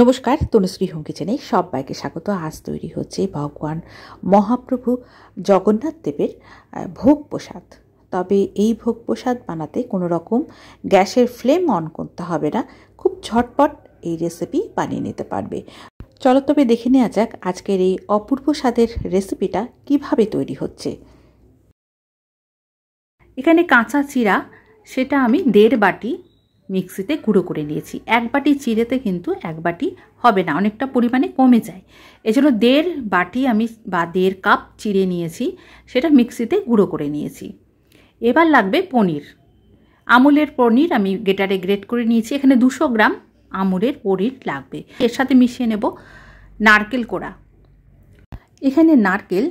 নমস্কার তনুশ্রী হোম কিচেনে সবাইকে স্বাগত আজ তৈরি হচ্ছে ভগবান মহাপ্রভু জগন্নাথ দেবের ভোগ প্রসাদ তবে এই ভোগ প্রসাদ বানাতে কোনো রকম গ্যাসের ফ্লেম অন করতে হবে না খুব ঝটপট এই রেসিপি বানিয়ে নিতে পারবে চলো তবে দেখে নেওয়া যাক আজকের এই অপূর্ব স্বাদের রেসিপিটা কিভাবে তৈরি হচ্ছে এখানে কাঁচা চিরা সেটা আমি দেড় বাটি মিক্সিতে গুঁড়ো করে নিয়েছি এক বাটি চিড়েতে কিন্তু এক বাটি হবে না অনেকটা পরিমাণে কমে যায় এজন্য দেড় বাটি আমি বা দেড় কাপ চিড়ে নিয়েছি সেটা মিক্সিতে গুঁড়ো করে নিয়েছি এবার লাগবে পনির আমুলের পনির আমি গেটারে গ্রেট করে নিয়েছি এখানে দুশো গ্রাম আমুলের পনির লাগবে এর সাথে মিশিয়ে নেব নারকেল কোড়া এখানে নারকেল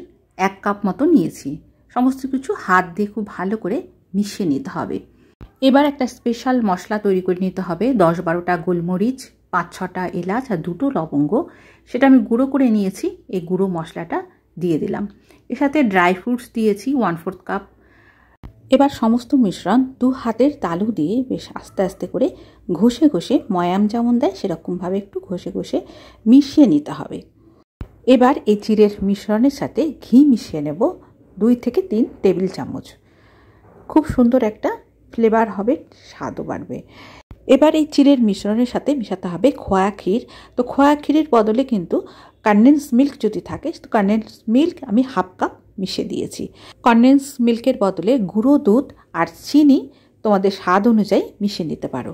এক কাপ মতো নিয়েছি সমস্ত কিছু হাত দিয়ে খুব ভালো করে মিশিয়ে নিতে হবে এবার একটা স্পেশাল মশলা তৈরি করে নিতে হবে দশ বারোটা গোলমরিচ পাঁচ ছটা এলাচ আর দুটো লবঙ্গ সেটা আমি গুঁড়ো করে নিয়েছি এই গুঁড়ো মশলাটা দিয়ে দিলাম এর সাথে ড্রাই ফ্রুটস দিয়েছি ওয়ান ফোর্থ কাপ এবার সমস্ত মিশ্রণ দু হাতের তালু দিয়ে বেশ আস্তে আস্তে করে ঘষে ঘষে ময়াম যেমন দেয় সেরকমভাবে একটু ঘষে ঘষে মিশিয়ে নিতে হবে এবার এই চিরের মিশ্রণের সাথে ঘি মিশিয়ে নেব দুই থেকে তিন টেবিল চামচ খুব সুন্দর একটা ফ্লেভার হবে স্বাদও বাড়বে এবার এই চিড়ের মিশ্রণের সাথে মিশাতে হবে খোয়া ক্ষীর তো খোয়া ক্ষীরের বদলে কিন্তু কন্ডেন্স মিল্ক যদি থাকে তো কন্ডেন্স মিল্ক আমি হাফ কাপ মিশে দিয়েছি কন্ডেন্স মিল্কের বদলে গুঁড়ো দুধ আর চিনি তোমাদের স্বাদ অনুযায়ী মিশিয়ে নিতে পারো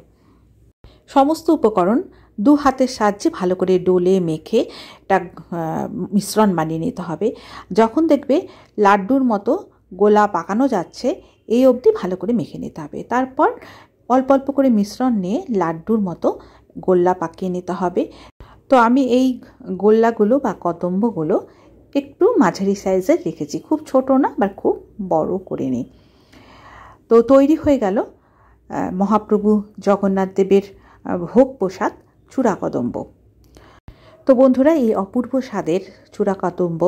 সমস্ত উপকরণ দু হাতের সাহায্যে ভালো করে ডোলে মেখে একটা মিশ্রণ বানিয়ে নিতে হবে যখন দেখবে লাড্ডুর মতো গোলা পাকানো যাচ্ছে এই অবধি ভালো করে মেখে নিতে হবে তারপর অল্প অল্প করে মিশ্রণ নিয়ে লাড্ডুর মতো গোল্লা পাকিয়ে নিতে হবে তো আমি এই গোল্লাগুলো বা কদম্বগুলো একটু মাঝারি সাইজের রেখেছি খুব ছোট না বা খুব বড় করে নিই তো তৈরি হয়ে গেল মহাপ্রভু জগন্নাথ দেবের ভোগ পোশাক চূড়া কদম্ব তো বন্ধুরা এই অপূর্ব স্বাদের চূড়া চূড়াকাতম্ব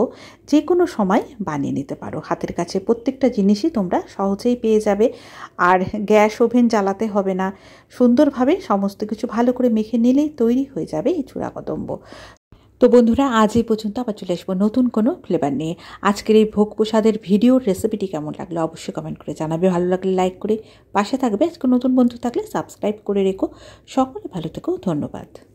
যে কোনো সময় বানিয়ে নিতে পারো হাতের কাছে প্রত্যেকটা জিনিসই তোমরা সহজেই পেয়ে যাবে আর গ্যাস ওভেন জ্বালাতে হবে না সুন্দরভাবে সমস্ত কিছু ভালো করে মেখে নিলেই তৈরি হয়ে যাবে এই চূড়া কদম্ব তো বন্ধুরা আজ এই পর্যন্ত আবার চলে আসবো নতুন কোনো ফ্লেভার নিয়ে আজকের এই ভোগ প্রসাদের ভিডিওর রেসিপিটি কেমন লাগলো অবশ্যই কমেন্ট করে জানাবে ভালো লাগলে লাইক করে পাশে থাকবে আজকে নতুন বন্ধু থাকলে সাবস্ক্রাইব করে রেখো সকলে ভালো থেকো ধন্যবাদ